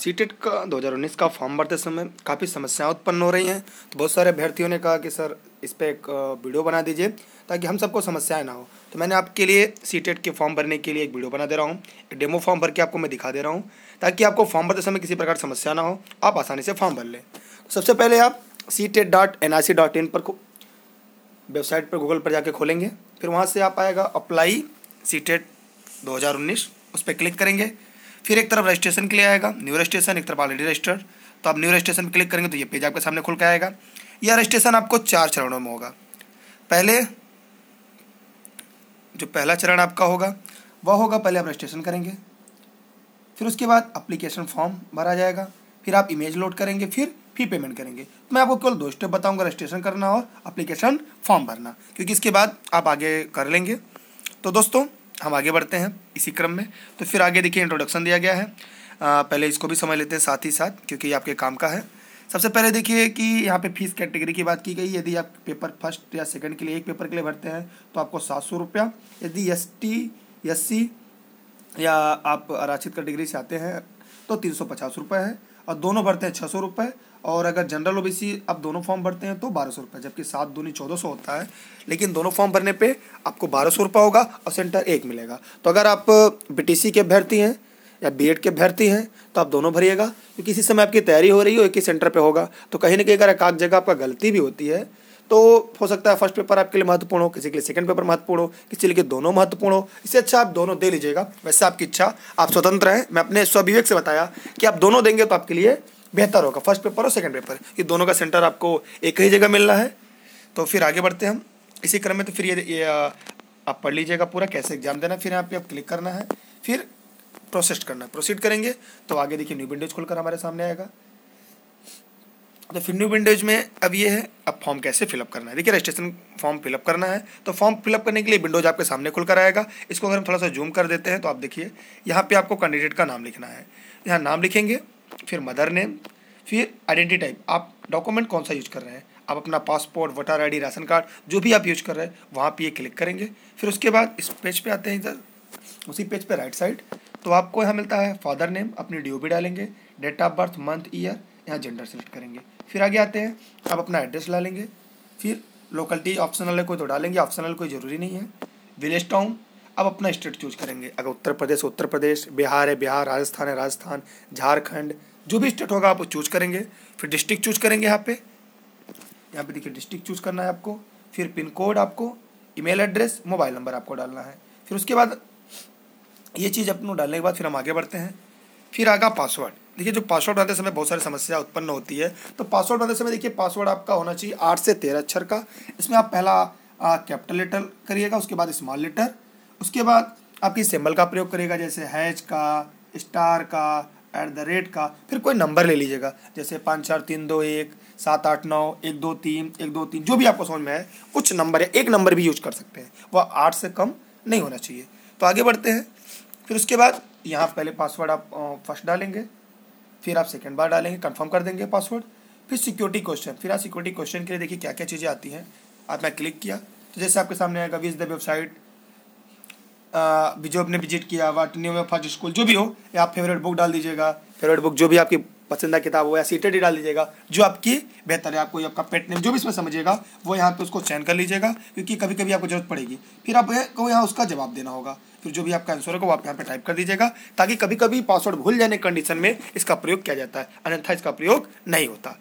सी CTET e का उन्नीस का फॉर्म भरते समय काफ़ी समस्याएं उत्पन्न हो रही हैं तो बहुत सारे अभ्यर्थियों ने कहा कि सर इस पर एक वीडियो बना दीजिए ताकि हम सबको समस्याएं ना हो तो मैंने आपके लिए सी टेट e के फॉर्म भरने के लिए एक वीडियो बना दे रहा हूँ एक डेमो फॉर्म भर के आपको मैं दिखा दे रहा हूँ ताकि आपको फॉर्म भरते समय किसी प्रकार समस्या ना हो आप आसानी से फॉर्म भर लें सबसे पहले आप CTET dot N I C dot in पर वेबसाइट पर गूगल पर जाके खोलेंगे फिर वहाँ से आप आएगा अप्लाई सी टेट e दो हज़ार उन्नीस उस पर क्लिक करेंगे फिर एक तरफ रजिस्ट्रेशन के लिए आएगा न्यू रजिस्ट्रेशन एक तरफ ऑलरेडी रजिस्टर्ड तो आप न्यू रजिस्ट्रेशन क्लिक करेंगे तो ये पेज आपके सामने खुल के आएगा यह रजिस्ट्रेशन आपको चार चरणों में होगा पहले जो पहला चरण आपका होगा वह होगा पहले आप रजिस्ट्रेशन करेंगे फिर उसके बाद अप्लीकेशन फॉर्म भरा जाएगा फिर आप इमेज लोड करेंगे फिर फी पेमेंट करेंगे तो मैं आपको केवल दो स्टेप बताऊंगा रजिस्ट्रेशन करना और अप्लीकेशन फॉर्म भरना क्योंकि इसके बाद आप आगे कर लेंगे तो दोस्तों हम आगे बढ़ते हैं इसी क्रम में तो फिर आगे देखिए इंट्रोडक्शन दिया गया है आ, पहले इसको भी समझ लेते हैं साथ ही साथ क्योंकि ये आपके काम का है सबसे पहले देखिए कि यहाँ पे फीस कैटेगरी की बात की गई यदि आप पेपर फर्स्ट या सेकंड के लिए एक पेपर के लिए भरते हैं तो आपको सात सौ रुपया यदि एस टी एस सी या आप अराचित कैटेगरी से आते हैं तो तीन सौ पचास रुपये है और दोनों भरते हैं छः सौ रुपये और अगर जनरल ओ आप दोनों फॉर्म भरते हैं तो बारह सौ रुपये जबकि सात दूनी चौदह सौ होता है लेकिन दोनों फॉर्म भरने पे आपको बारह सौ रुपये होगा और सेंटर एक मिलेगा तो अगर आप बीटीसी के अभ्यर्थी हैं या बीएड के अभ्यर्थी हैं तो आप दोनों भरिएगा क्योंकि इसी समय आपकी तैयारी हो रही हो एक ही सेंटर पर होगा तो कहीं ना कहीं अगर एक जगह आपका गलती भी होती है तो हो सकता है फर्स्ट पेपर आपके लिए महत्वपूर्ण हो किसी के लिए सेकंड पेपर महत्वपूर्ण हो किसी के दोनों महत्वपूर्ण हो इससे अच्छा आप दोनों दे लीजिएगा वैसे आपकी इच्छा आप स्वतंत्र हैं मैं अपने स्वविवेक से बताया कि आप दोनों देंगे तो आपके लिए बेहतर होगा फर्स्ट पेपर और सेकेंड पेपर ये दोनों का सेंटर आपको एक ही जगह मिलना है तो फिर आगे बढ़ते हैं हम इसी क्रम में तो फिर ये, ये आप पढ़ लीजिएगा पूरा कैसे एग्जाम देना फिर यहाँ पे आप क्लिक करना है फिर प्रोसेस करना है प्रोसीड करेंगे तो आगे देखिए न्यू विंडोज खुलकर हमारे सामने आएगा तो फिर न्यू विंडोज में अब ये है अब फॉर्म कैसे फिलअप करना है देखिए रजिस्ट्रेशन फॉर्म फिलअप करना है तो फॉर्म फिलअप करने के लिए विंडोज आपके सामने खुलकर आएगा इसको अगर हम थोड़ा सा जूम कर देते हैं तो आप देखिए यहाँ पे आपको कैंडिडेट का नाम लिखना है यहाँ नाम लिखेंगे फिर मदर नेम फिर आइडेंटिटी टाइप आप डॉक्यूमेंट कौन सा यूज कर रहे हैं आप अपना passport voter ID ration card जो भी आप यूज कर रहे हैं वहाँ पे ये क्लिक करेंगे फिर उसके बाद इस पेज पे आते हैं इधर उसी पेज पे राइट साइड तो आपको यहाँ मिलता है फादर नेम अपनी डी डालेंगे date of birth month year यहाँ जेंडर सेलेक्ट करेंगे फिर आगे आते हैं आप अपना एड्रेस डालेंगे फिर लोकलिटी ऑप्शनल है कोई तो डालेंगे ऑप्शनल कोई ज़रूरी नहीं है विलेज टाउन अब अपना स्टेट चूज करेंगे अगर उत्तर प्रदेश उत्तर प्रदेश बिहार है बिहार राजस्थान है राजस्थान झारखंड जो भी स्टेट होगा आप वो चूज करेंगे फिर डिस्ट्रिक्ट चूज करेंगे यहाँ पे यहाँ पे देखिए डिस्ट्रिक्ट चूज करना है आपको फिर पिन कोड आपको ईमेल एड्रेस मोबाइल नंबर आपको डालना है फिर उसके बाद ये चीज़ अपने डालने के बाद फिर हम आगे बढ़ते हैं फिर आगा पासवर्ड देखिए जो पासवर्ड बनाते समय बहुत सारी समस्या उत्पन्न होती है तो पासवर्ड बनाते समय देखिए पासवर्ड आपका होना चाहिए आठ से तेरह अक्षर का इसमें आप पहला कैपिटल लेटर करिएगा उसके बाद स्मॉल लेटर उसके बाद आपकी सिंबल का प्रयोग करेगा जैसे हैच का स्टार का एट द रेट का फिर कोई नंबर ले लीजिएगा जैसे पाँच चार तीन दो एक सात आठ नौ एक दो तीन एक दो तीन जो भी आपको समझ में आए कुछ नंबर या एक नंबर भी यूज कर सकते हैं वह आठ से कम नहीं होना चाहिए तो आगे बढ़ते हैं फिर उसके बाद यहाँ पहले पासवर्ड आप फर्स्ट डालेंगे फिर आप सेकेंड बार डालेंगे कन्फर्म कर देंगे पासवर्ड फिर सिक्योरिटी क्वेश्चन फिर आप सिक्योरिटी क्वेश्चन के लिए देखिए क्या क्या चीज़ें आती हैं आप मैं क्लिक किया तो जैसे आपके सामने आएगा विज द वेबसाइट जो आपने विजिट किया वाट में फर्स्ट स्कूल जो भी हो या आप फेवरेट बुक डाल दीजिएगा फेवरेट बुक जो भी आपकी पसंदीदा किताब हो या सीटेड डाल दीजिएगा जो आपकी बेहतर है आपको आपका पेट नेम जो भी इसमें समझिएगा वो यहाँ पे उसको चैन कर लीजिएगा क्योंकि कभी कभी आपको जरूरत पड़ेगी फिर आपको यहाँ उसका जवाब देना होगा फिर जो भी आपका आंसर होगा वो आप यहाँ पे टाइप कर दीजिएगा ताकि कभी कभी पासवर्ड भूल जाने कंडीशन में इसका प्रयोग किया जाता है अन्यथा इसका प्रयोग नहीं होता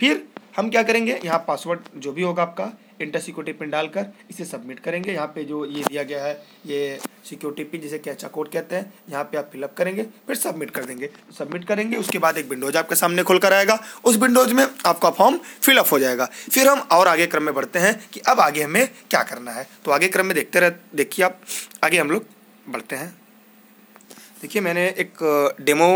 फिर हम क्या करेंगे यहाँ पासवर्ड जो भी होगा आपका इंटर सिक्योरिटी पिन डालकर इसे सबमिट करेंगे यहाँ पे जो ये दिया गया है ये सिक्योरिटी पिन जिसे कैचा कोड कहते हैं यहाँ पे आप फिलअप करेंगे फिर सबमिट कर देंगे सबमिट करेंगे उसके बाद एक विंडोज आपके सामने खुल कर आएगा उस विंडोज में आपका फॉर्म फिलअप हो जाएगा फिर हम और आगे क्रम में बढ़ते हैं कि अब आगे हमें क्या करना है तो आगे क्रम में देखते रह देखिए आप आगे हम लोग बढ़ते हैं देखिए मैंने एक डेमो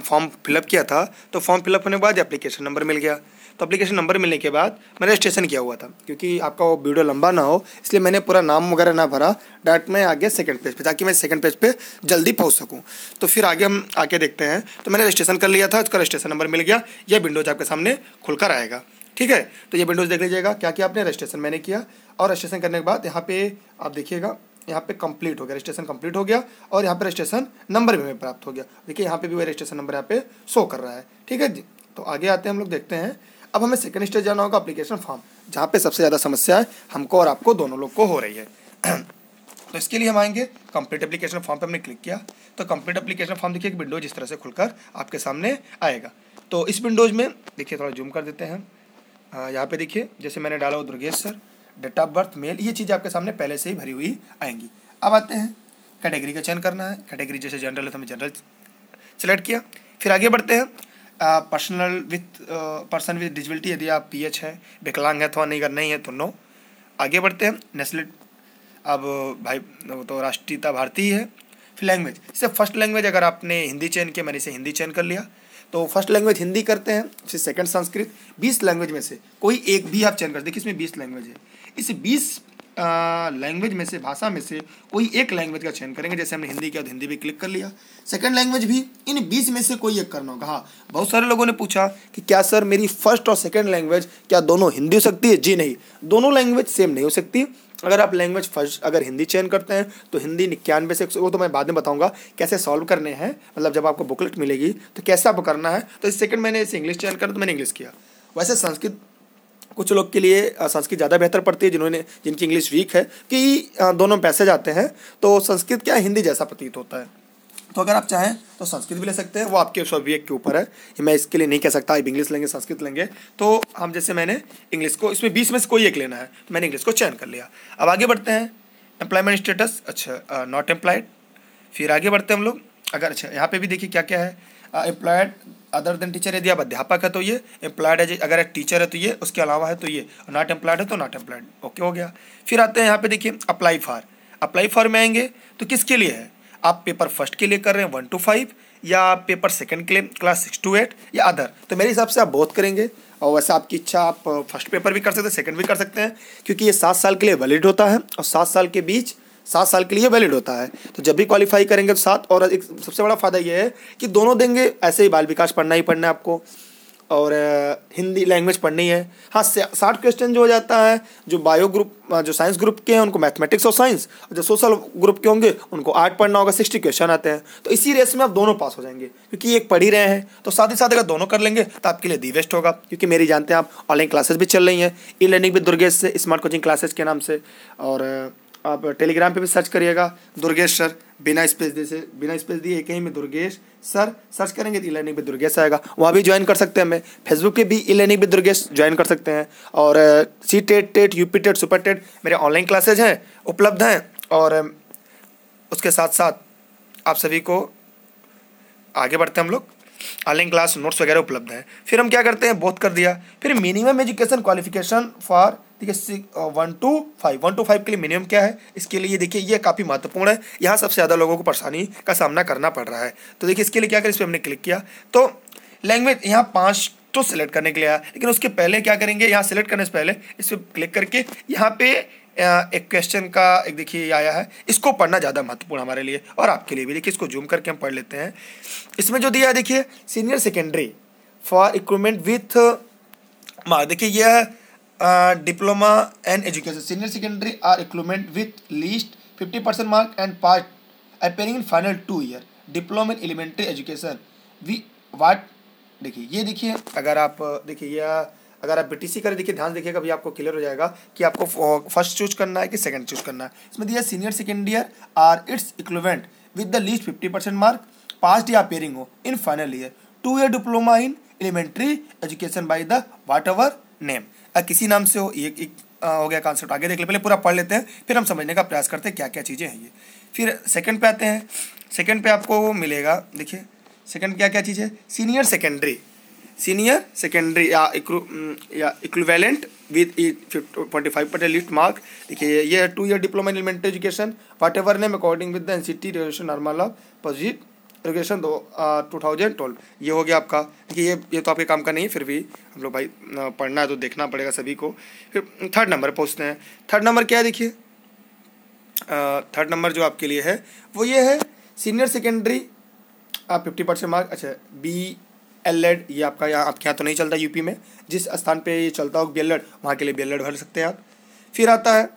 फॉर्म फिलअप किया था तो फॉर्म फिलअप होने के बाद एप्लीकेशन नंबर मिल गया तो अप्लीकेशन नंबर मिलने के बाद मैंने रजिस्ट्रेशन किया हुआ था क्योंकि आपका वो वीडियो लंबा ना हो इसलिए मैंने पूरा नाम वगैरह ना भरा डायरेक्ट मैं आगे सेकेंड पेज पर ताकि मैं सेकेंड पेज पर जल्दी पहुँच सकूँ तो फिर आगे हम आके देखते हैं तो मैंने रजिस्ट्रेशन कर लिया था उसका रजिस्ट्रेशन नंबर मिल गया यह विंडोज आपके सामने खुलकर आएगा ठीक है तो ये विंडोज देख लीजिएगा क्या क्या आपने रजिस्ट्रेशन मैंने किया और रजिस्ट्रेशन करने के बाद यहाँ पे आप देखिएगा यहाँ पे कंप्लीट हो गया रजिस्ट्रेशन कंप्लीट हो गया और यहाँ पे रजिस्ट्रेशन नंबर भी हमें प्राप्त हो गया देखिए यहाँ पे भी वह रजिस्ट्रेशन नंबर यहाँ पे शो कर रहा है ठीक है जी तो आगे आते हैं हम लोग देखते हैं अब हमें सेकेंड स्टेज जाना होगा अप्लीकेशन फॉर्म जहाँ पे सबसे ज़्यादा समस्या है हमको और आपको दोनों लोग को हो रही है तो इसके लिए हम आएंगे कंप्लीट एप्लीकेशन फॉर्म पे हमने क्लिक किया तो कंप्लीट एप्लीकेशन फॉर्म देखिए एक विंडोज इस तरह से खुलकर आपके सामने आएगा तो इस विंडोज में देखिए थोड़ा जूम कर देते हैं यहाँ पे देखिए जैसे मैंने डाला हुआ Durgesh sir date of birth male ये चीज़ें आपके सामने पहले से ही भरी हुई आएंगी अब आते हैं कैटेगरी का चयन करना है कैटेगरी जैसे जनरल है तो हमें जनरल सेलेक्ट किया फिर आगे बढ़ते हैं personal with person with disability यदि आप पी एच है विकलांग है अथवा तो नहीं अगर नहीं है तो नो आगे बढ़ते हैं नेशनल अब भाई वो तो राष्ट्रीयता भारतीय है फिर लैंग्वेज इससे फर्स्ट लैंग्वेज अगर आपने हिंदी चयन किया मैंने इसे हिंदी चयन कर लिया तो फर्स्ट लैंग्वेज हिंदी करते हैं फिर सेकंड संस्कृत बीस लैंग्वेज में से कोई एक भी आप चयन कर देखिए इसमें बीस लैंग्वेज है इस बीस लैंग्वेज में से भाषा में से कोई एक लैंग्वेज का चयन करेंगे जैसे हमने हिंदी किया तो हिंदी भी क्लिक कर लिया सेकंड लैंग्वेज भी इन बीच में से कोई एक करना होगा हाँ बहुत सारे लोगों ने पूछा कि क्या सर मेरी फर्स्ट और सेकंड लैंग्वेज क्या दोनों हिंदी हो सकती है जी नहीं दोनों लैंग्वेज सेम नहीं हो सकती अगर आप लैंग्वेज फर्स्ट अगर हिंदी चयन करते हैं तो हिंदी निन्यानवे से वो तो मैं बाद में बताऊंगा कैसे सॉल्व करने हैं मतलब जब आपको बुकलेट मिलेगी तो कैसे आपको करना है तो सेकंड मैंने इसे इंग्लिश चयन करा तो मैंने इंग्लिश किया वैसे संस्कृत कुछ लोग के लिए संस्कृत ज़्यादा बेहतर पड़ती है जिन्होंने जिनकी इंग्लिश वीक है कि दोनों पैसे जाते हैं तो संस्कृत क्या हिंदी जैसा प्रतीत होता है तो अगर आप चाहें तो संस्कृत भी ले सकते हैं वो आपके स्वविवेक के ऊपर है मैं इसके लिए नहीं कह सकता आप इंग्लिश लेंगे संस्कृत लेंगे तो हम जैसे मैंने इंग्लिश को इसमें बीस में से कोई एक लेना है तो मैंने इंग्लिश को चयन कर लिया अब आगे बढ़ते हैं एम्प्लॉयमेंट स्टेटस अच्छा नॉट एम्प्लॉयड फिर आगे बढ़ते हैं हम लोग अगर अच्छा यहाँ पे भी देखिए क्या क्या है एम्प्लॉयड अदर देन टीचर यदि आप अध्यापक है तो ये एम्प्लॉयड है अगर टीचर है तो ये उसके अलावा है तो ये नॉट एम्प्लॉयड है तो नॉट एम्प्लॉयड ओके हो गया फिर आते हैं यहाँ पे देखिए अप्लाई फॉर अप्लाई फॉर में आएंगे तो किसके लिए है आप पेपर फर्स्ट के लिए कर रहे हैं वन टू फाइव या पेपर सेकेंड के लिए क्लास सिक्स टू एट या अदर तो मेरे हिसाब से आप बहुत करेंगे और वैसे आपकी इच्छा आप फर्स्ट uh, पेपर भी कर सकते हैं सेकंड भी कर सकते हैं क्योंकि ये सात साल के लिए वैलिड होता है और सात साल के बीच सात साल के लिए वैलिड होता है तो जब भी क्वालिफाई करेंगे तो सात और एक सबसे बड़ा फ़ायदा यह है कि दोनों देंगे ऐसे ही बाल विकास पढ़ना ही पढ़ना है आपको और हिंदी लैंग्वेज पढ़नी है हाँ साठ क्वेश्चन जो हो जाता है जो बायो ग्रुप जो साइंस ग्रुप के हैं उनको मैथमेटिक्स और साइंस और जो सोशल ग्रुप के होंगे उनको आर्ट पढ़ना होगा सिक्सटी क्वेश्चन आते हैं तो इसी रेस में आप दोनों पास हो जाएंगे क्योंकि एक पढ़ ही रहे हैं तो साथ ही साथ अगर दोनों कर लेंगे तो आपके लिए दी बेस्ट होगा क्योंकि मेरी जानते हैं आप ऑनलाइन क्लासेस भी चल रही हैं ई लर्निंग भी दुर्गेश से स्मार्ट कोचिंग क्लासेस के नाम से और आप टेलीग्राम पे भी सर्च करिएगा दुर्गेश सर बिना स्पेस दिए बिना स्पेस दिए एक ही में दुर्गेश सर सर्च करेंगे तो ई लर्निंग दुर्गेश आएगा वहाँ भी ज्वाइन कर सकते हैं हमें फेसबुक पे भी ई लर्निंग दुर्गेश ज्वाइन कर सकते हैं और C TET TET U P TET super TET मेरे ऑनलाइन क्लासेज हैं उपलब्ध हैं और उसके साथ साथ आप सभी को आगे बढ़ते हैं हम लोग ऑनलाइन क्लास नोट्स वगैरह उपलब्ध हैं फिर हम क्या करते हैं बहुत कर दिया फिर मिनिमम एजुकेशन क्वालिफिकेशन फॉर ठीक है one to five one to five के लिए मिनिमम क्या है इसके लिए देखिए ये काफ़ी महत्वपूर्ण है यहाँ सबसे ज़्यादा लोगों को परेशानी का सामना करना पड़ रहा है तो देखिए इसके लिए क्या करें इस पर हमने क्लिक किया तो लैंग्वेज यहाँ पाँच तो सिलेक्ट करने के लिए आया लेकिन उसके पहले क्या करेंगे यहाँ सेलेक्ट करने से पहले इस पर क्लिक करके यहाँ पे uh, एक क्वेश्चन का एक देखिए आया है इसको पढ़ना ज़्यादा महत्वपूर्ण हमारे लिए और आपके लिए भी देखिए इसको जूम करके हम पढ़ लेते हैं इसमें जो दिया है देखिए senior secondary for equipment with मार देखिए यह diploma and education senior secondary or equivalent with least fifty percent mark and pass appearing in final two year diploma in elementary education we what देखिए ये देखिए अगर आप देखिए या अगर आप बीटीसी करें देखिए ध्यान देखिएगा अभी आपको क्लियर हो जाएगा कि आपको फर्स्ट चूज करना है कि सेकंड चूज करना है इसमें दिया senior second year or it's equivalent with the least fifty percent mark passed या पेयरिंग हो in final year two year diploma in elementary education by the what name किसी नाम से हो एक, एक आ, हो गया कॉन्सेप्ट आगे देख ले पहले पूरा पढ़ लेते हैं फिर हम समझने का प्रयास करते हैं क्या क्या चीज़ें हैं ये फिर सेकंड पे आते हैं सेकंड पे आपको मिलेगा देखिए सेकंड क्या क्या चीज़ है सीनियर सेकेंडरी सीनियर सेकेंडरी या या equivalent with twenty five percent lift mark देखिए ये two year diploma in elementary education whatever name according with the N C T normal of posit regulation दो two thousand twelve ये हो गया आपका कि ये ये तो आपके काम का नहीं है फिर भी हम लोग भाई पढ़ना है तो देखना पड़ेगा सभी को फिर थर्ड नंबर पूछते हैं थर्ड नंबर क्या है देखिए थर्ड नंबर जो आपके लिए है वो ये है सीनियर सेकेंडरी आप फिफ्टी परसेंट मार्क अच्छा बी एल एड ये आपका यहाँ आपके यहाँ तो नहीं चलता यूपी में जिस स्थान पे ये चलता हो बी एल एड वहाँ के लिए बी एल एड भर सकते हैं आप फिर आता है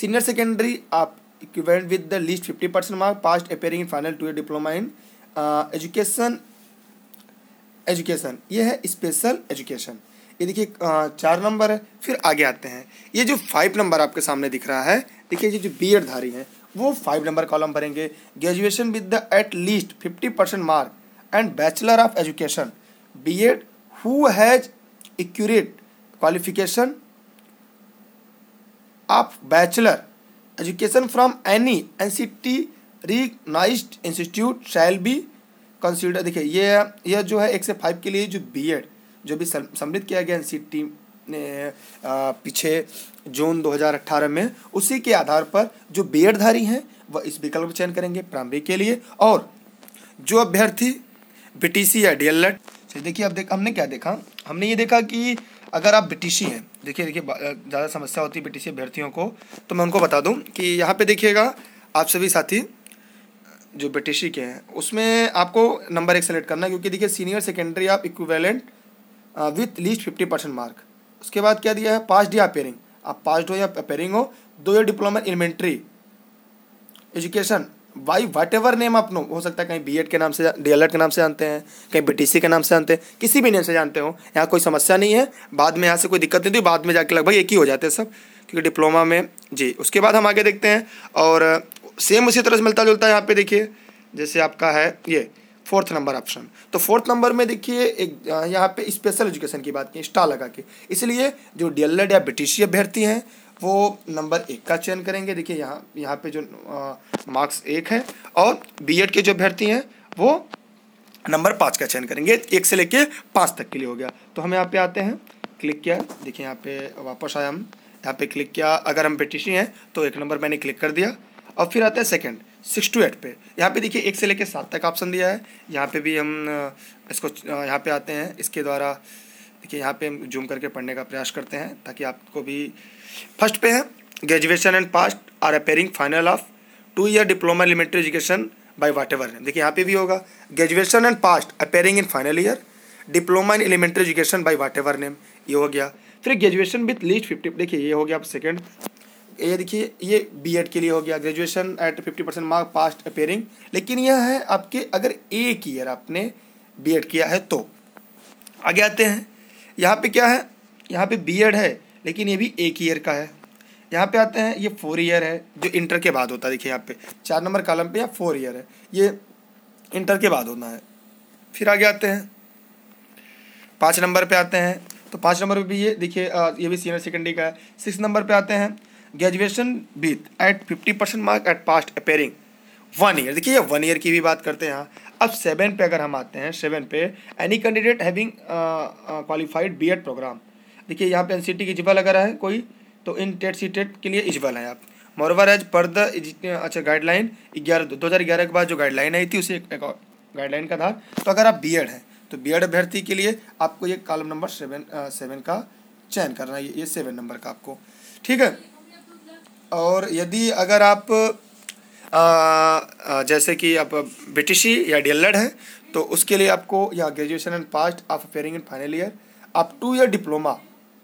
सीनियर सेकेंडरी आप equivalent with the least fifty percent mark passed appearing in final two year diploma in education uh, education ये है स्पेशल एजुकेशन ये देखिए uh, चार नंबर है फिर आगे आते हैं ये जो फाइव नंबर आपके सामने दिख रहा है देखिए ये जो बी धारी है वो फाइव नंबर कॉलम भरेंगे graduation with the at least fifty percent mark and bachelor of education B Ed who has accurate qualification of bachelor education from any N C T recognise institute shall be consider देखिए ये यह जो है एक से five के लिए जो बी एड जो भी सम्मिलित किया गया एन ने पीछे जून 2018 में उसी के आधार पर जो बी एडधारी हैं वह इस विकल्प चयन करेंगे प्राइमरी के लिए और जो अभ्यर्थी बीटीसी या डी एड देखिए अब देख हमने क्या देखा हमने ये देखा कि अगर आप बीटीसी हैं देखिए देखिए ज़्यादा समस्या होती है बीटीसी अभ्यर्थियों को तो मैं उनको बता दूं कि यहाँ पे देखिएगा आप सभी साथी जो ब्रिटिशी के हैं उसमें आपको नंबर एक सेलेक्ट करना है क्योंकि देखिए सीनियर सेकेंडरी आप equivalent with least fifty percent mark उसके बाद क्या दिया है पास डी अपेयरिंग आप पास हो या अपेयरिंग हो दो या diploma inventory education by whatever name आप नो हो सकता है कहीं बी के नाम से डी के नाम से जानते हैं कहीं बी के नाम से जानते हैं किसी भी नेम से जानते हो यहाँ कोई समस्या नहीं है बाद में यहाँ से कोई दिक्कत नहीं थी बाद में जाके लगभग एक ही हो जाते हैं सब क्योंकि डिप्लोमा में जी उसके बाद हम आगे देखते हैं और सेम उसी तरह से मिलता जुलता है यहाँ पे देखिए जैसे आपका है ये फोर्थ नंबर ऑप्शन तो फोर्थ नंबर में देखिए एक यहाँ पे स्पेशल एजुकेशन की बात की स्टा लगा के इसलिए जो डी या ब्रिटिश अभ्यर्थी हैं वो नंबर एक का चयन करेंगे देखिए यहाँ यहाँ पे जो मार्क्स एक है और बी के जो अभ्यर्थी हैं वो नंबर पाँच का चयन करेंगे एक से लेके पाँच तक के लिए हो गया तो हम यहाँ पे आते हैं क्लिक किया देखिए यहाँ पे वापस आया हम यहाँ पे क्लिक किया अगर हम ब्रिटिशी हैं तो एक नंबर मैंने क्लिक कर दिया और फिर आता है सेकेंड सिक्स टू एट पे यहाँ पे देखिए एक से लेकर सात तक ऑप्शन दिया है यहाँ पे भी हम इसको यहाँ पे आते हैं इसके द्वारा देखिए यहाँ पे हम जूम करके पढ़ने का प्रयास करते हैं ताकि आपको भी फर्स्ट पे है graduation and passed or appearing final of two year diploma elementary education by whatever देखिए यहाँ पे भी होगा graduation and passed appearing in final year diploma in elementary education by whatever name ये हो गया फिर ग्रेजुएशन विथ लीस्ट फिफ्टी देखिए ये हो गया आप सेकेंड ये देखिए ये बी के लिए हो गया graduation at fifty percent mark passed appearing लेकिन यह है आपके अगर एक ईयर आपने बी किया है तो आगे आते हैं यहाँ पे क्या है यहाँ पे बी है लेकिन ये भी एक ईयर का है यहाँ पे आते हैं ये फोर ईयर है जो इंटर के बाद होता है देखिए यहाँ पे चार नंबर कॉलम पे या फोर ईयर है ये इंटर के बाद होना है फिर आगे आते हैं पाँच नंबर पे आते हैं तो पाँच नंबर पे भी ये देखिए ये भी सीनियर सेकेंडरी का है सिक्स नंबर पे आते हैं graduation with at fifty percent mark at passed appearing one year देखिए वन ईयर की भी बात करते हैं हाँ। अब सेवन पे अगर हम आते हैं सेवन पे any candidate having qualified B program देखिए यहाँ पे एन सी टी इजबल अगर है कोई तो इन टेट सी टेट के लिए इजबल है आप मोरवर एज पर द अच्छा गाइडलाइन ग्यारह दो हज़ार ग्यारह के बाद जो गाइडलाइन आई थी उसे गाइडलाइन का आधार तो अगर आप बी एड हैं तो बी एड अभ्यर्थी के लिए आपको ये कॉलम नंबर सेवन सेवन का चयन करना है ये सेवन नंबर का आपको ठीक है और यदि अगर आप आ, जैसे कि आप ब्रिटिशी या डी हैं तो उसके लिए आपको या graduation and passed of appearing in final year आप two year diploma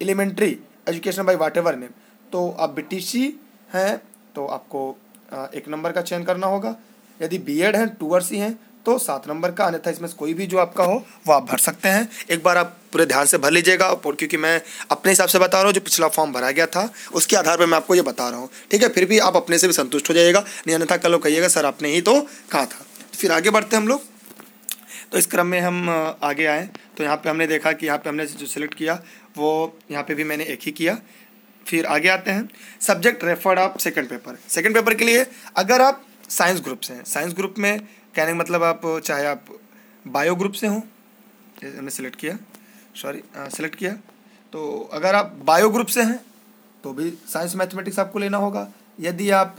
elementary education by whatever name तो आप ब्रिटिशी हैं तो आपको एक नंबर का चयन करना होगा यदि बी एड हैं टू वर्ष ही हैं तो सात नंबर का अन्यथा इसमें कोई भी जो आपका हो वो आप भर सकते हैं एक बार आप पूरे ध्यान से भर लीजिएगा और क्योंकि मैं अपने हिसाब से बता रहा हूँ जो पिछला फॉर्म भरा गया था उसके आधार पर मैं आपको ये बता रहा हूँ ठीक है फिर भी आप अपने से भी संतुष्ट हो जाइएगा नहीं अन्यथा कल कहिएगा सर आपने ही तो कहा था फिर आगे बढ़ते हैं हम लोग तो इस क्रम में हम आगे आए तो यहाँ पे हमने देखा कि यहाँ पे हमने जो सिलेक्ट किया वो यहाँ पे भी मैंने एक ही किया फिर आगे आते हैं सब्जेक्ट रेफर्ड आप सेकंड पेपर सेकंड पेपर के लिए अगर आप साइंस ग्रुप से हैं साइंस ग्रुप में का मतलब आप चाहे आप बायो ग्रुप से हों जैसे हमने सेलेक्ट किया सॉरी सेलेक्ट किया तो अगर आप बायो ग्रुप से हैं तो भी साइंस मैथमेटिक्स आपको लेना होगा यदि आप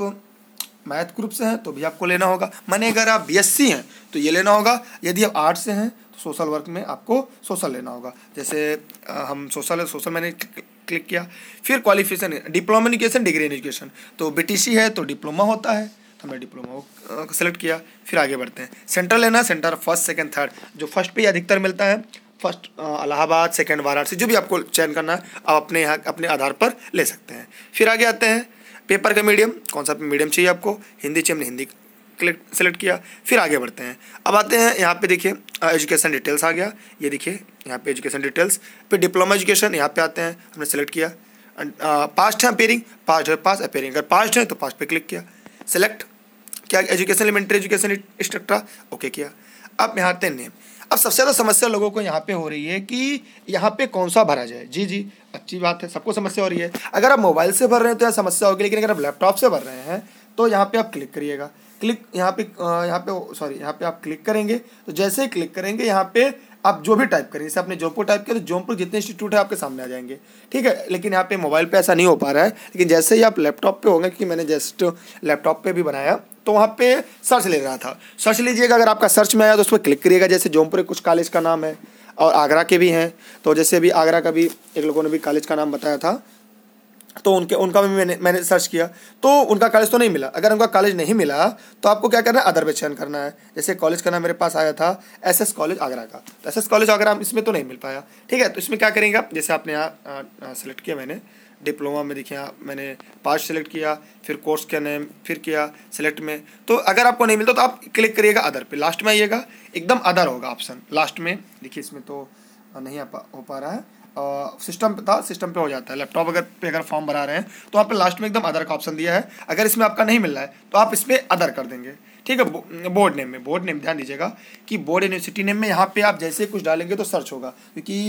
मैथ ग्रुप से हैं तो भी आपको लेना होगा मैंने अगर आप बीएससी हैं तो ये लेना होगा यदि आप आर्ट्स से हैं तो सोशल वर्क में आपको सोशल लेना होगा जैसे आ, हम सोशल सोशल मैंने क्लिक किया फिर qualification diploma education degree education तो बी है तो डिप्लोमा होता है तो मैं डिप्लोमा को सेलेक्ट किया फिर आगे बढ़ते हैं सेंटर लेना सेंटर फर्स्ट सेकेंड थर्ड जो फर्स्ट पे अधिकतर मिलता है फर्स्ट अलाहाबाद सेकेंड वाराणसी जो भी आपको चयन करना है आप अपने यहाँ अपने आधार पर ले सकते हैं फिर आगे आते हैं पेपर का मीडियम कौन सा मीडियम चाहिए आपको हिंदी चाहिए हमने हिंदी सेलेक्ट किया फिर आगे बढ़ते हैं अब आते हैं यहाँ पे देखिए एजुकेशन डिटेल्स आ गया ये देखिए यहाँ पे एजुकेशन डिटेल्स फिर डिप्लोमा एजुकेशन यहाँ पे आते हैं हमने सेलेक्ट किया पास्ट है अपेयरिंग पास्ट है पास अपेयरिंग अगर पास्ट है तो पास्ट पे क्लिक किया सेलेक्ट क्या एजुकेशन एलिमेंट्री एजुकेशन स्ट्रक्ट्रा ओके किया अब यहाँ आते हैं अब सबसे ज़्यादा समस्या लोगों को यहाँ पे हो रही है कि यहाँ पे कौन सा भरा जाए जी जी अच्छी बात है सबको समस्या हो रही है अगर आप मोबाइल से भर रहे हैं तो यह समस्या होगी लेकिन अगर आप लैपटॉप से भर रहे हैं तो यहाँ पे आप क्लिक करिएगा क्लिक यहाँ पे यहाँ पे सॉरी यहाँ पे आप क्लिक करेंगे तो जैसे ही क्लिक करेंगे यहाँ पे आप जो भी टाइप करें जैसे आपने जौनपुर टाइप किया तो जौनपुर जितने इंस्टीट्यूट है आपके सामने आ जाएंगे ठीक है लेकिन यहाँ पे मोबाइल पे ऐसा नहीं हो पा रहा है लेकिन जैसे ही आप लैपटॉप पे होंगे क्योंकि मैंने जस्ट लैपटॉप पे भी बनाया तो वहाँ पे सर्च ले रहा था सर्च लीजिएगा अगर आपका सर्च में आया तो उस पर क्लिक करिएगा जैसे जौनपुर के कुछ कॉलेज का नाम है और आगरा के भी हैं तो जैसे अभी आगरा का भी एक लोगों ने भी कॉलेज का नाम बताया था तो उनके उनका भी मैंने मैंने सर्च किया तो उनका कॉलेज तो नहीं मिला अगर उनका कॉलेज नहीं मिला तो आपको क्या करना है अदर पे चयन करना है जैसे कॉलेज का नाम मेरे पास आया था एस एस कॉलेज आगरा का तो एस एस कॉलेज आगरा इसमें तो नहीं मिल पाया ठीक है तो इसमें क्या करेंगे जैसे आपने यहाँ सेलेक्ट किया मैंने डिप्लोमा में देखिए मैंने पास सेलेक्ट किया फिर कोर्स के नेम फिर किया सेलेक्ट में तो अगर आपको नहीं मिलता तो आप क्लिक करिएगा अदर पे लास्ट में आइएगा एकदम अदर होगा ऑप्शन लास्ट में देखिए इसमें तो नहीं आ पा हो पा रहा है सिस्टम था सिस्टम पे हो जाता है लैपटॉप अगर पे अगर फॉर्म भरा रहे हैं तो आप लास्ट में एकदम अदर का ऑप्शन दिया है अगर इसमें आपका नहीं मिल रहा है तो आप इसमें अदर कर देंगे ठीक है बोर्ड नेम में बोर्ड नेम ध्यान दीजिएगा कि बोर्ड यूनिवर्सिटी नेम में यहाँ पे आप जैसे कुछ डालेंगे तो सर्च होगा क्योंकि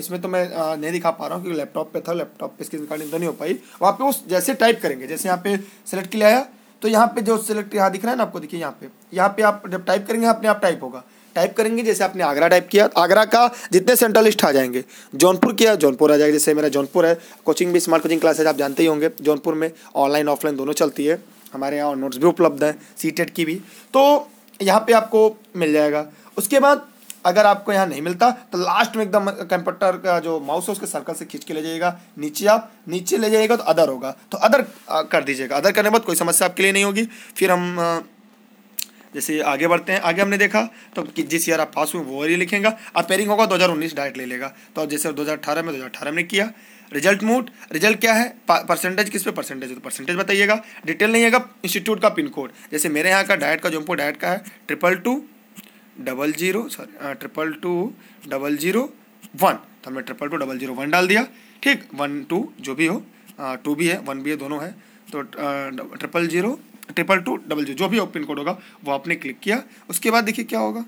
इसमें तो मैं नहीं दिखा पा रहा हूँ क्योंकि लैपटॉप पे था लैपटॉप पे इसकी रिकॉर्डिंग तो नहीं हो पाई वहाँ पे उस जैसे टाइप करेंगे जैसे यहाँ पे सेलेक्ट किया है तो यहाँ पे जो सिलेक्ट यहाँ दिख रहा है ना आपको देखिए यहाँ पे यहाँ पे आप जब टाइप करेंगे अपने आप टाइप होगा टाइप करेंगे जैसे आपने आगरा टाइप किया तो आगरा का जितने सेंट्रलिस्ट आ जाएंगे जौनपुर किया जौनपुर आ जाएगा जैसे मेरा जौनपुर है कोचिंग भी स्मार्ट कोचिंग क्लासेज आप जानते ही होंगे जौनपुर में ऑनलाइन ऑफलाइन दोनों चलती है हमारे यहाँ नोट्स भी उपलब्ध हैं सी e की भी तो यहाँ पर आपको मिल जाएगा उसके बाद अगर आपको यहाँ नहीं मिलता तो लास्ट में एकदम कंप्यूटर का जो माउस है उसके सर्कल से खींच के ले जाइएगा नीचे आप नीचे ले जाइएगा तो अदर होगा तो अदर कर दीजिएगा अदर करने के बाद कोई समस्या आपके लिए नहीं होगी फिर हम जैसे आगे बढ़ते हैं आगे हमने देखा तो जिस ईयर आप पास हुए वो ईयर अब पेयरिंग होगा 2019 डायरेक्ट ले लेगा तो जैसे 2018 में 2018 में किया रिजल्ट मूड रिजल्ट क्या है परसेंटेज किस पे परसेंटेज है तो परसेंटेज बताइएगा डिटेल नहीं आएगा इंस्टीट्यूट का पिन कोड जैसे मेरे यहाँ का डायट का जम्पो डायट का है triple two double zero sorry triple two double zero one तो हमने triple two double zero one डाल दिया ठीक वन टू जो भी हो टू भी है वन भी है दोनों है तो triple zero triple two double zero जो भी ओपन कोड होगा वो आपने क्लिक किया उसके बाद देखिए क्या होगा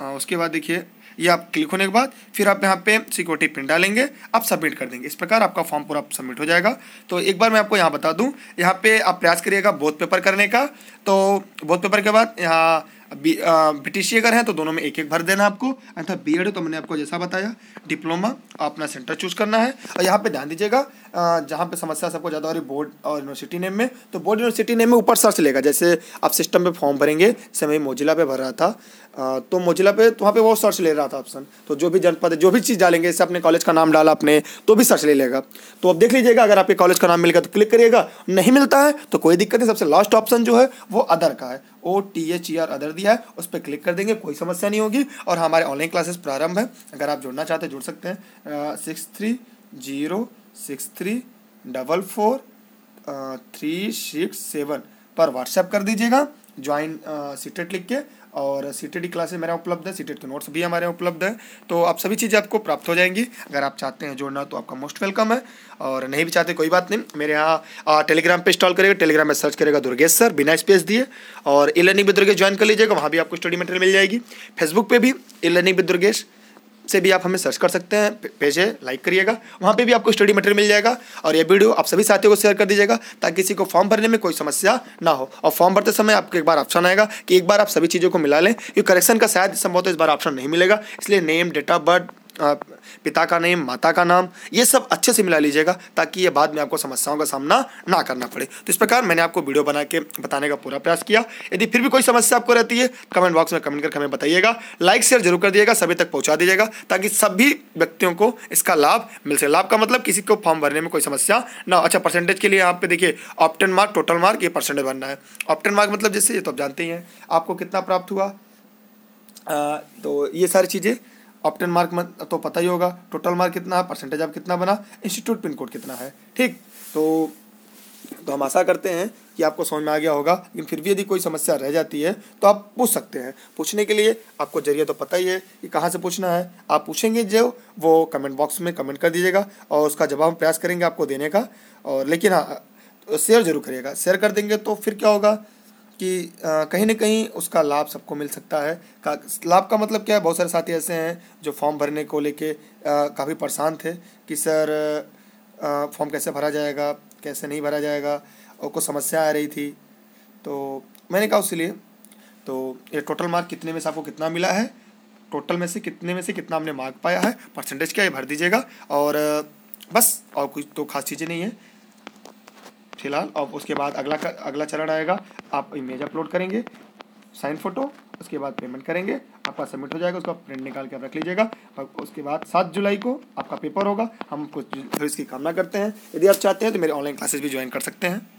आ, उसके बाद देखिए ये आप क्लिक होने के बाद फिर आप यहाँ पे सिक्योरिटी पिन डालेंगे आप सबमिट कर देंगे इस प्रकार आपका फॉर्म पूरा सबमिट हो जाएगा तो एक बार मैं आपको यहाँ बता दूँ यहाँ पे आप प्रयास करिएगा बोथ पेपर करने का तो बोथ पेपर के बाद यहाँ ब्रिटिश अगर है तो दोनों में एक एक भर देना आपको अन्यथा बी एड तो मैंने आपको जैसा बताया डिप्लोमा अपना सेंटर चूज करना है और यहाँ पे ध्यान दीजिएगा जहाँ पे समस्या सबको ज़्यादा हो रही बोर्ड और यूनिवर्सिटी नेम में तो बोर्ड यूनिवर्सिटी नेम में ऊपर सर्च लेगा जैसे आप सिस्टम पे फॉर्म भरेंगे जैसे मैं मोजिला पे भर रहा था तो मोजिला पे तो वहाँ पे वो सर्च ले रहा था ऑप्शन तो जो भी जनपद जो भी चीज़ डालेंगे जैसे अपने कॉलेज का नाम डाला अपने तो भी सर्च ले लेगा तो अब देख लीजिएगा अगर आपके कॉलेज का नाम मिल गया तो क्लिक करिएगा नहीं मिलता है तो कोई दिक्कत नहीं सबसे लास्ट ऑप्शन जो है वो अदर का है O T H E R other दिया है उस पर क्लिक कर देंगे कोई समस्या नहीं होगी और हमारे ऑनलाइन क्लासेस प्रारंभ है अगर आप जुड़ना चाहते हैं जुड़ सकते हैं six three zero six three double four three six seven पर व्हाट्सएप कर दीजिएगा ज्वाइन सीटेट लिख के और सी टी क्लासेज मेरे उपलब्ध है सी टी नोट्स भी हमारे उपलब्ध है तो आप सभी चीज़ें आपको प्राप्त हो जाएंगी अगर आप चाहते हैं जोड़ना तो आपका मोस्ट वेलकम है और नहीं भी चाहते कोई बात नहीं मेरे यहाँ टेलीग्राम पे इंस्टॉल करेगा टेलीग्राम में सर्च करेगा दुर्गेश सर बिना स्पेस दिए और E learning with Durgesh join कर लीजिएगा वहाँ भी आपको स्टडी मटेरियल मिल जाएगी फेसबुक पर भी ई लर्निंग विद दुर्गेश से भी आप हमें सर्च कर सकते हैं पेज है लाइक करिएगा वहाँ पे भी आपको स्टडी मटेरियल मिल जाएगा और ये वीडियो आप सभी साथियों को शेयर कर दीजिएगा ताकि किसी को फॉर्म भरने में कोई समस्या ना हो और फॉर्म भरते समय आपको एक बार ऑप्शन आएगा कि एक बार आप सभी चीज़ों को मिला लें क्योंकि करेक्शन का शायद संभव तो इस बार ऑप्शन नहीं मिलेगा इसलिए नेम डेट ऑफ बर्थ पिता का नेम माता का नाम ये सब अच्छे से मिला लीजिएगा ताकि ये बाद में आपको समस्याओं का सामना ना करना पड़े तो इस प्रकार मैंने आपको वीडियो बना के बताने का पूरा प्रयास किया यदि फिर भी कोई समस्या आपको रहती है कमेंट बॉक्स में कमेंट करके हमें बताइएगा लाइक शेयर जरूर कर दिएगा सभी तक पहुँचा दीजिएगा ताकि सभी व्यक्तियों को इसका लाभ मिल सके लाभ का मतलब किसी को फॉर्म भरने में कोई समस्या ना अच्छा परसेंटेज के लिए यहाँ पे देखिए ऑप्टन मार्क टोटल मार्क ये परसेंटेज बनना है ऑप्टन मार्क मतलब जैसे ये तो आप जानते ही हैं आपको कितना प्राप्त हुआ आ, तो ये सारी चीज़ें ऑप्टन मार्क तो पता ही होगा टोटल मार्क कितना है परसेंटेज आप कितना बना इंस्टीट्यूट पिन कोड कितना है ठीक तो तो हम आशा करते हैं कि आपको समझ में आ गया होगा लेकिन फिर भी यदि कोई समस्या रह जाती है तो आप पूछ सकते हैं पूछने के लिए आपको जरिए तो पता ही है कि कहाँ से पूछना है आप पूछेंगे जो वो कमेंट बॉक्स में कमेंट कर दीजिएगा और उसका जवाब हम प्रयास करेंगे आपको देने का और लेकिन हाँ शेयर जरूर करिएगा शेयर कर देंगे तो फिर क्या होगा कि कहीं ना कहीं उसका लाभ सबको मिल सकता है का लाभ का मतलब क्या है बहुत सारे साथी ऐसे हैं जो फॉर्म भरने को लेके काफ़ी परेशान थे कि सर फॉर्म कैसे भरा जाएगा कैसे नहीं भरा जाएगा और कुछ समस्या आ रही थी तो मैंने कहा उसी तो ये टोटल मार्क कितने में से आपको कितना मिला है टोटल में से कितने में से कितना हमने मार्क पाया है परसेंटेज क्या है भर दीजिएगा और बस और कुछ तो खास चीज़ें नहीं है फिलहाल अब उसके बाद अगला कर, अगला चरण आएगा आप इमेज अपलोड करेंगे साइन फोटो उसके बाद पेमेंट करेंगे आपका सबमिट हो जाएगा उसको प्रिंट निकाल के आप रख लीजिएगा और उसके बाद सात जुलाई को आपका पेपर होगा हम कुछ इसकी कामना करते हैं यदि आप चाहते हैं तो मेरे ऑनलाइन क्लासेस भी ज्वाइन कर सकते हैं